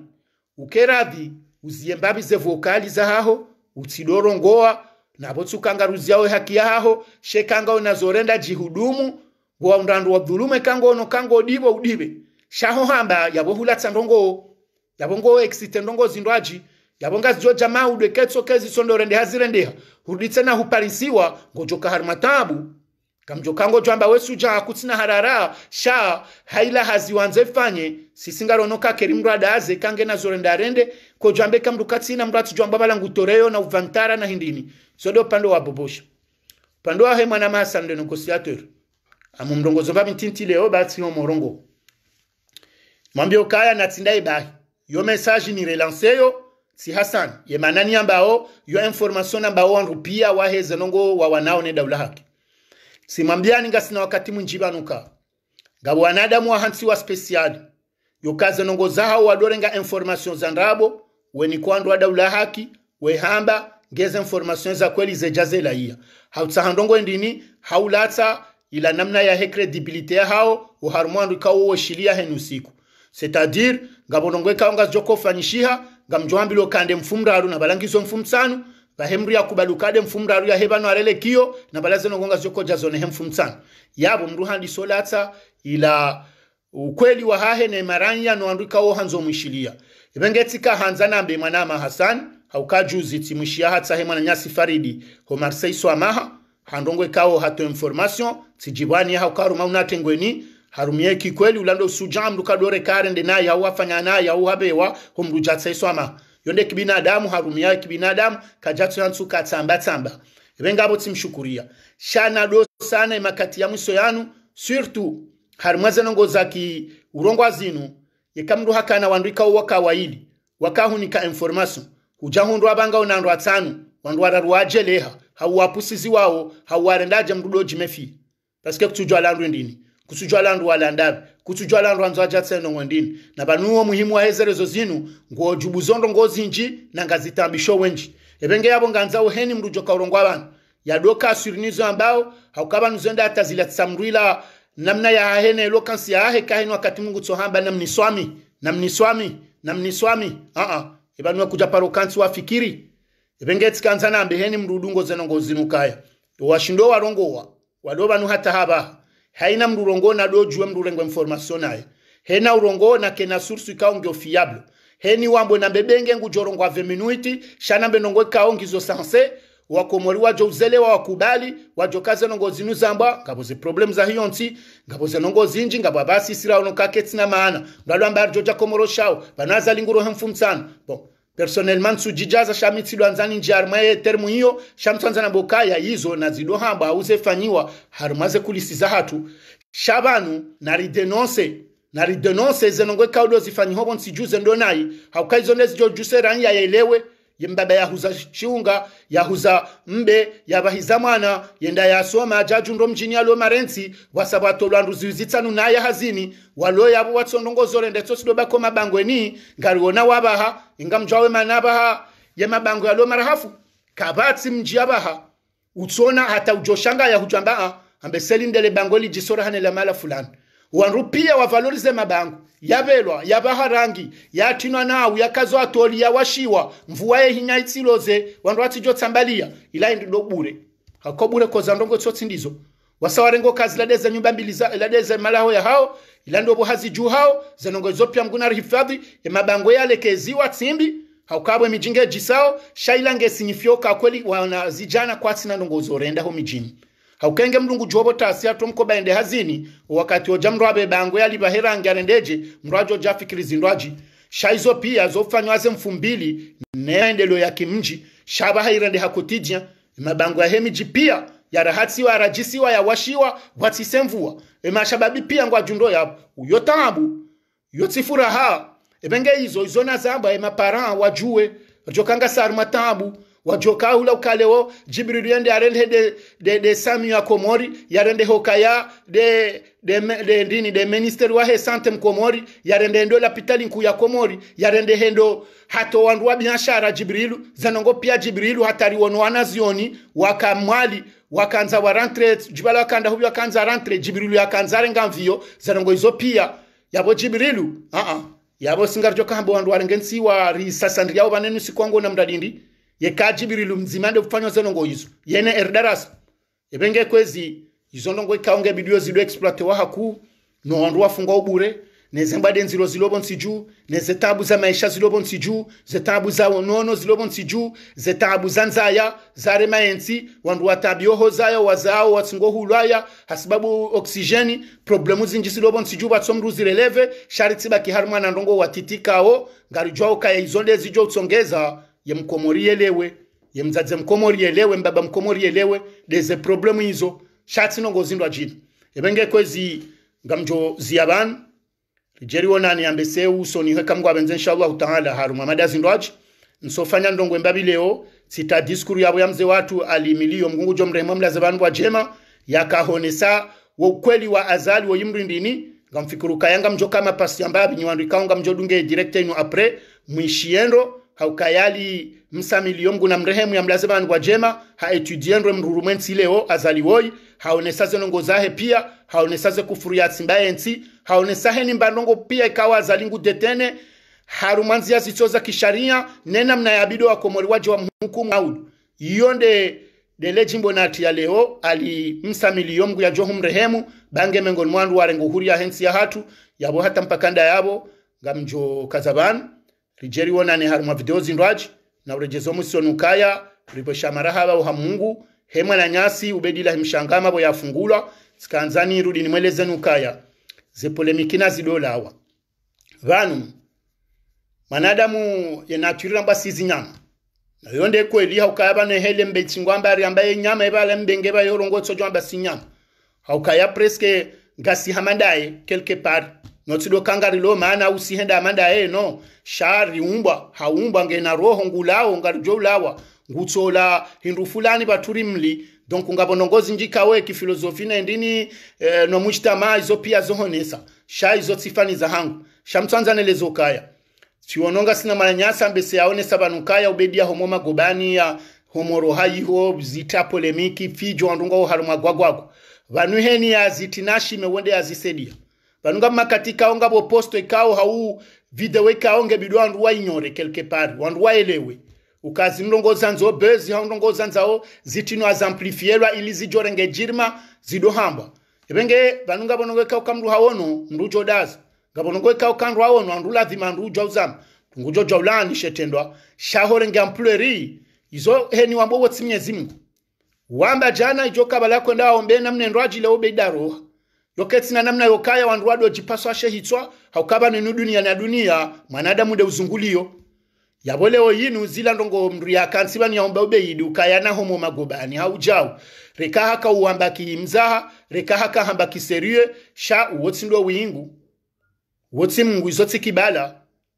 ukeradhi uziye mbabi ze vokali za haho utsidorongoa nabo tsukangaruzia we haki ya haho shekanga unazorenda jihudumu wa undandu wa dhulume kango ono kango odibo udibe shaho hamba yabo hula tsandongo yabo ngo exitendongo zindwaji yabonga zjo jamaa udeketso kezi sondore ndi hazire ndiha huruditse na huparisiwa ngojoka hari matabu kamjoka ngo jamba wesu ja kutsina harara sha haila haziwanze fanye sisingaronoka keri mrada aze kange na zorenda rende ko jambe kamdu na mratu jamba bala ngutoreyo na uvantara na hindini sodo pando wa bobosha pando wa he mwana masa ndo negociateur amumrongozo mba mitinti leo batsi omorongo mwambie ukaya natsindai bahi yo message ni relanceyo si hasan ye manani ambao yo information ambao wandu pia waheze nongo wa wanao ne daula haki simwambiani ngasina wakati mwinji banuka ngabo wanadamu hansi wa spesiali yokaze nongo zaha zahawo wadorenga information za ndabo weni kwandu wa daula haki we hamba ngeze information za kweli ze jaze la zejazelaiya handongo endini haulatsa ila namna ya he credibilité hao uharumwandu ikawo shilia henusiku usiku c'est-à-dire ngabonongo ikawo ngazjokofanishiha nga mjwambile okande mfumraru nabalangiso mfumtsanu bahemru yakubali ukade mfumraru yahebano arele kiyo nabalaze nogonga zokoja zone he mfumtsanu yabo mruhandi solatsa ila ukweli wa hahe ne maranya no andika o hanzo mwishilia ibengetsika hanza nambe mwanama hasan haukajuzi timwishia hatsa he mwana nyasi faridi ho marsei swamaha handongwe kawo hato information tsijibwani haukaruma unatengweni harumiye ki kweli ulando sujam lukadore karende na yawa fanyana yawa bewa homrujatse swama yonde kibinadamu harumiya kibinadamu kajatso yansu katamba katsamba tsamba vengabo tsimshukuria shana do sana makati ya mwiso yanu surtout harimwaze nongo za ki urongwa zinu yekamru hakana wandika wa kawaili wakahunika information ujahundu abanga unandu atanu wandu ararwaje leha hawapusizi wawo hawarendaje mrudo jimefi parce que kutujwa landu ndini landu wa kutsujwalandu walandavi kutsujwalandu anzo ajatsene ng'wendini na panuwo muhimu wa ezerezo zinu ngojubu zondo zinji na nga ngazitambisho wenji epenge yavo nganza uheni mrujo kaurongo abantu yadoka asirinizo ambao haukavanu zenda atazilatsamrwila namna ya hahene elokansi ya ahe kahenu wakati mungu tsohamba na mniswami namniswami namniswami namniswami aa uh -uh. evanuwa kuja parokansi wafikiri epenge tsikanza nambe heni mrudungo zenongo zinukaya washindo warongowa walo vanu hata haba haina mrurongo na do dojuwe mrurengo informationae hena na kena source kaongeo fiable heni wambo na bebenge mbebenge ngujorongo ave minuiti shanambe nongo kaongizo sanse wakomori wajo wa wakubali wajo kaze nongo zinu zamba gaboze problem za hiyo nti gaboze nongo zinji ngabo basi sira ono kaketsi na maana ndalwa mbarjo joja komoro shao banaza linguro hemfumtano. bon personellement nsujijaza shamitsilwanzani njiarumwa ye termu iyo shamtsanzana bokaya izo nazidohamba auzefanyiwa harumaze kulisiza hatu shabanu naridenonse naridenonse zenongwe kaudo zifanyihovo nsijuze ndo nayi haukaizo ndezijojuse rani yaelewe ye mbaba yahuza shunga yahuza mbe yabahiza mwana yenda yasoma ndo mjini alo marensi wasaba watolwa nduzi uzitsanu naye hazini walo yabo watsondongozole ndetso sidobako ngari ngariwona wabaha inga mjawe manabaha ye mabango yalo marahafu kabatsi mji abaha utsona hata ujoshanga ya yahujambaa ambe selindele bango jisora hanela mala fulani wanrupia wavalorize mabango yabelwa yabaharangi yatinwa nawu yakazwatoli yawashiwa mvuwa yehinya itsiloze wandu watsijotsambalia ila ndido bure hako bure koza ndongo tsotsi ndizo wasawarengo kazi ladeza nyumba mbili za ladeza malaho ya hao ila bo hazi juu hao zanongozo zopya mguna hifadhi ya mabango yale keziwa tsimbi haukabwe mijinge jisao shailange sinyifyoka kweli wanazijana kwatsi na ndongozo renda ho mijini haukenge mlungu jobo tasi ato atomko baende hazini wakati oja mrwabe bango yali baherange arendeje mrwajo jafikiri zindwaji shaizo pia zofanywaze mfumbili neendeleo ya kimji shaba hairende hakutijia mabango ya hemiji pia ya rahatsi wa wa rajisi yarahatsiwa yarajisiwa yawashiwa bwatsisemvuwa emashababi pia ngwa jundo ya uyo tambu yotsifuraha ebenge izo izona zamba emaparan wajue rjokanga saruma tambu wajoka hula ukalewo jibril yende arende de, de, de sami ya komori yarende hokaya de de, de ndini de minister wa he sante mkomori yarende ndo lapitali nku ya komori yarende hendo hato wandu wa biashara jibrilu zanongo pia jibrilu hatari wono wanazioni wakamwali wakanza wa rentre jibala wakanda hubi wakanza rantre jibrilu yakanza renga mvio zanongo izo pia yabo jibrilu uh a -uh. yabo singarjoka hambo wandu warengensi wa risasandriao banenu sikwango na mdadindi yeka jibirilu mzimande kufanywa zenongo yizo yene erdarasa ebenge kwezi izo ndongo ikaonge bidio zido exploite wa haku no wandu wafungwa ubure nezembade nzilo zilobo nsiju neze tabu za maisha zilobo nsiju zetabu za nono zilobo nsiju zetabu za nzaya zare maensi wandu watabioho zaya wazao watsingo hulaya hasibabu oksijeni problemu zinji zilobo nsiju batsomru zireleve sharitsi bakiharumwa na ndongo watitikao ngarijwao kaya izonde zijo utsongeza ye mkomori elewe ye mzadze mkomori elewe mbaba mkomori elewe deze problemu hizo shati no gozindwa jini ebenge kwezi ngamjo ziyaban rijeri wonani ambese uso ni heka mngu abenze inshallah taala haruma madazi ndwaji nsofanya ndongwe mbabi leo sita diskuru yabo ya mzee watu alimilio mgungu jo mrehemu mlaze bandu wajema yakahonesa wo ukweli wa azali wo yimrindini ngamfikuru kayanga mjo kama pasi ambabi nyiwandu ikaonga mjo dunge direkte ino apre mwishiendo haukayali msamili msamilio na mrehemu yamlaze vandu wajema haetudiendwe mrurumwe nsi leo azaliwoyi haonesaze nongo zahe pia haonesaze kufuru yatsimbaye nsi haonesahe ni mbandongo pia ikawa azalingu detene harumanzi ya za kisharia nena mnayabido wa komori waji wa mhukumu audu yonde nde dele jimbo nati ya leo ali msamili mgu ya johu mrehemu bange mengoni mwandu renguhuri ya hensi ya hatu yabo hata mpakanda yabo ngamjo kazabanu rijeri wonane harumwa video zindwaji na urejezo musi onukaya shamara hawa uha mungu hemwe na nyasi ubedila himshangama bo yafungulwa sikanzani rudi nimweleze nukaya zepolemikina zidolawa vanu mwanadamu yenaturira mbwa sizi nyama nayo ndekweli haukaya bano hele mbechingwa mbari ambaye nyama ebala mbenge yorongo jwamba mba sinyama haukaya preske gasi hamandaye quelque part kangari notsidokangarilo maana usihenda amanda eno shariumbwa haumbwa ngena roho ngulawo ngarjoulawa ngutsola hindu fulani paturi mli donc ngabonongozi njikawe kifilozofi nendini eh, nomwichitama izo pia zohonesa sha izo za hangu shamtsanzanelezo kaya ciononga sina maranyasa mbese yaonesa banu kaya ubedia homo magobani ya homoroha iho zita polemiki fijo andunga ohari mwagwagwago vanu heni zitinashi mewende ya zisedia banunga makati kao nga boposto e kao hau video kao nge bidwa wandu wainyore quelque part wandu elewe. ukazi ndongoza zanzo bezi hau ndongoza nzao zitino azamplifierwa ili zijore nge jirma zidu hamba. ebenge banunga bo bonongo e kao kamru hawono ndujo dazi ngabonongo e kao kanru hawono andu lazima ndu jauzam tungujo jaulani shetendwa shahore nge ampleri izo heni wambo wotsi mnyezi mungu wamba jana ijo kabala kwenda wa ombe namne ndwaji leo beidaroha na namna yokaya wandu wadu wajipaswa ashehitswa haukaba ninu dunia na dunia mwanadamu de uzunguliyo yabo leo yinu zila ndongo mndu ube niyaomba kaya na homo magobani haujau reka haka uwamba kiimzaha reka haka hamba kiserie sha uwoti ndo wingu uwoti mungu izoti kibala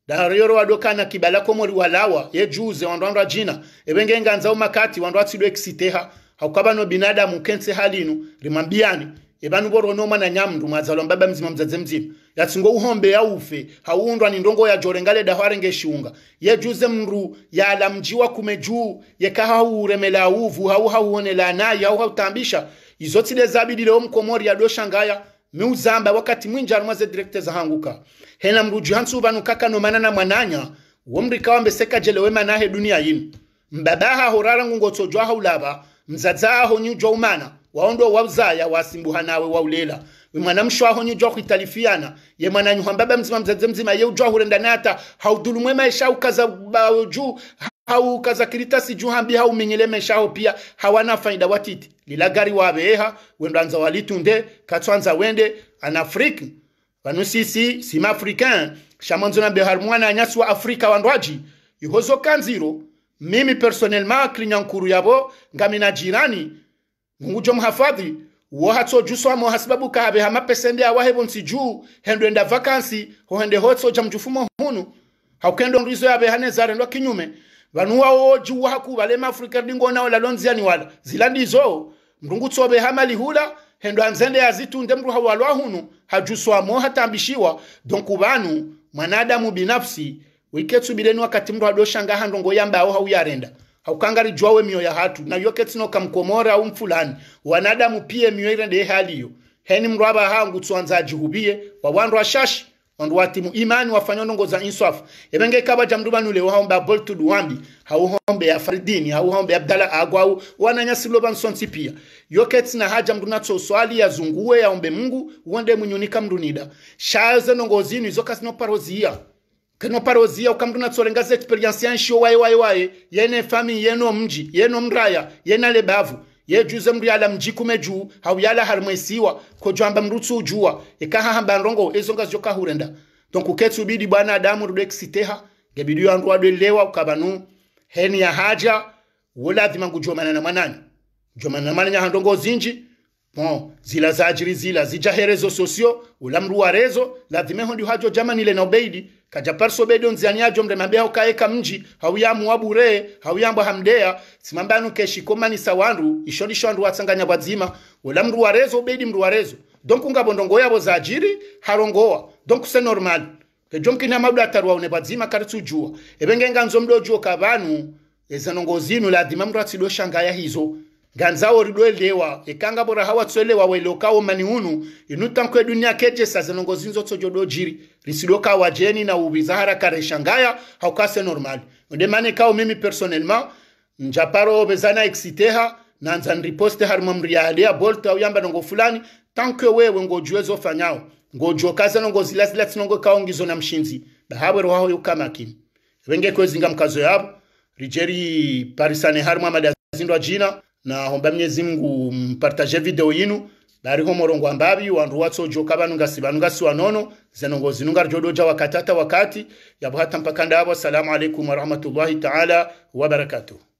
darayoro wadokana kibala komori walawa ye yejuze wandu wandu ajina ebengenganza umakati wandu atsidwe eksiteha haukaba no binadamu kense halinu rimambiani ebanu boro no nomwana nyamndu mwadzalwa mbaba mzima mzadze mzima yatsingo uhombe ya ufe hauundwa ni ndongo ya jore ngale ngaleda harenge shunga yejuze mndu yala mjiwa kume juu yekaha uremela uvu hau hauonela naye hau tambisha izo tsile zabidi leo mkomori yadosha ngaya miuzamba wakati mwinja alimwaze direkte za hanguka hena mru juhansu vanu kaka nomana na mwananya womrikawambe seka jelewema nahe dunia yinu mbabaha horara ngungotsojwa haulava honyu jwa umana waondo wauzaya wasimbuha nawe waulela mwana mshwaho nyujwa kuitalifiyana ye mwana nyuha mbaba mzima mzadze mzima ye ujwa hurenda nata haudhulumwe maisha e ukaza juu hau kazakirita siju hambi hau menyele maisha meshaho pia hawana faida watiti lila lilagari wabeha wendwanza walitunde katswanza wende an afrique vanu sisi sima africain shamanzo na behar mwana anyasi wa afrika wandwaji yuhozo kanziro mimi personnellement klinya nkuru yabo ngamina jirani ngujo mhafadhi wohatso juswa mohasibabu kabe hamapesende awahebonsi juu hendo enda vakansi hohende hotso ja mjufumo hunu haukendo nrizo yabe hane zarendwa kinyume vanu wawo juwa hakuvalema afrika dingo nao lalonziani wala zilandizo mrungu tsobe hamalihula hendo anzende azitunde mru hawalwa hunu hajuswa mohatambishiwa donku vanu mwanadamu binafsi wiketsubireni wakati mru hadoshanga handongo yamba awo hauyarenda haukanga lijwawe mioyo ya hatu nayo ketsino kamkomora au mfulani wanadamu pie mioyo ile ndiye haliyo heni mrwaba hangu tsuanza jihubie wa wandu ashashi wandu watimu imani wafanya ndongo za insaf ebenge kaba jamduba nule waomba boltu duambi hauhombe ya faridini ya abdala agwau loba bansonsi pia yoketsi na haja mduna tso swali ya zunguwe ombe mungu uende munyunika mdunida shaze ndongo zinu izokasino parozia kano parozia ukamduna tsolengaza experience yanshiyo waye waye waye yene fami yeno mji yeno mraya yena lebavu ye yejuze mndu yala kume juu hau yala harimwesiwa kojwamba mrutsu ujua ikahahamba nrongo ezo ngazi hurenda donc uketsi bidi bwana adamu rudo eksiteha gebidi yandu wadwelewa ukabanu heni ya haja wulazima ngujomana na mwanani jomana na mwananya handongo zinji bon zila za ajiri zila zija herezo sosio ulamruwa rezo lazimeho ndio hajo jamanile na obeidi kaja bedo kajapar sobedo nzianiajo mremambea ukaeka mji hauyamu wabure hauyambwa hamdea simambanu keshikomani sawandu ishonishandu watsanganya bwadzima wala mru warezo bedi mru warezo donc ngabondongo yabo ajiri harongoa donc se normal kejonkina mabdu atarwa une bwadzima karitujua ebenge nganzo mdojua kabanu ezanongo zinu ladhima mndu atsidoshangaya hizo ganzawo ridwelewa ikanga bora hawatswelewa weleokawo mani hunu inutankhwe dunia keje sazinongo zinzo dojiri risidoka wajeni na ubizahara kareshangaya haukase normal onde mani kao mimi personnellement njaparo obezana exciteha nanza nriposte harimo mrialea bolt au yamba nongo fulani tanke wewe ngojue zofanyao ngojue kaza nongo zila zila tsinongo kao ngizo na mshinzi bahabwe rohaho yukamakini venge kwezinga mkazo yabo rijeri parisane harimo amadazindo jina homba mnyezi mungu mpartaje video yinu bariho morongo ambabi wandu watsojoka banu ngasibanu ngasiwa nono zenongo zinunga rjodoja wakatata wakati yabuhata mpaka ndabo assalamu alaikum warahmatullahi taala wabarakatuh